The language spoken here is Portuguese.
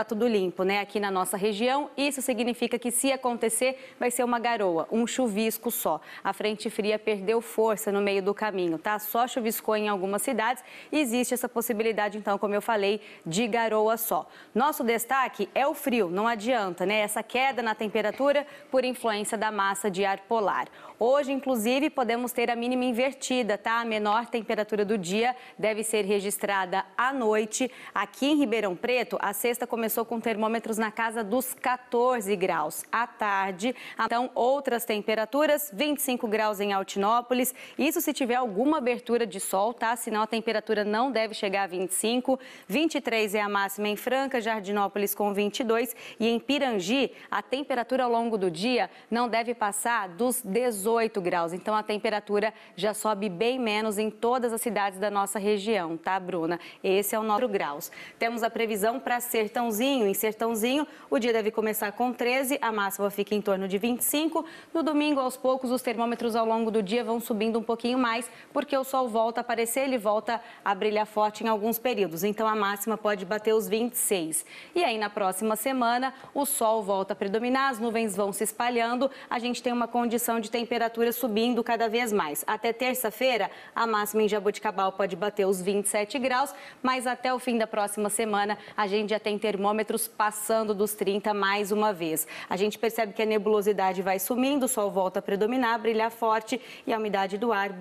está tudo limpo, né? Aqui na nossa região, isso significa que se acontecer, vai ser uma garoa, um chuvisco só. A frente fria perdeu força no meio do caminho, tá? Só chuviscou em algumas cidades. Existe essa possibilidade, então, como eu falei, de garoa só. Nosso destaque é o frio, não adianta, né? Essa queda na temperatura por influência da massa de ar polar. Hoje, inclusive, podemos ter a mínima invertida, tá? A menor temperatura do dia deve ser registrada à noite. Aqui em Ribeirão Preto, a sexta começou começou com termômetros na casa dos 14 graus. À tarde, então, outras temperaturas, 25 graus em Altinópolis. Isso se tiver alguma abertura de sol, tá? Senão a temperatura não deve chegar a 25. 23 é a máxima em Franca, Jardinópolis com 22. E em Pirangi, a temperatura ao longo do dia não deve passar dos 18 graus. Então, a temperatura já sobe bem menos em todas as cidades da nossa região, tá, Bruna? Esse é o 9 graus. Temos a previsão para Sertãozinho. Em Sertãozinho, o dia deve começar com 13, a máxima fica em torno de 25. No domingo, aos poucos, os termômetros ao longo do dia vão subindo um pouquinho mais, porque o sol volta a aparecer, ele volta a brilhar forte em alguns períodos. Então, a máxima pode bater os 26. E aí, na próxima semana, o sol volta a predominar, as nuvens vão se espalhando, a gente tem uma condição de temperatura subindo cada vez mais. Até terça-feira, a máxima em Jabuticabal pode bater os 27 graus, mas até o fim da próxima semana, a gente já tem termômetros termômetros passando dos 30 mais uma vez. A gente percebe que a nebulosidade vai sumindo, o sol volta a predominar, brilhar forte e a umidade do ar.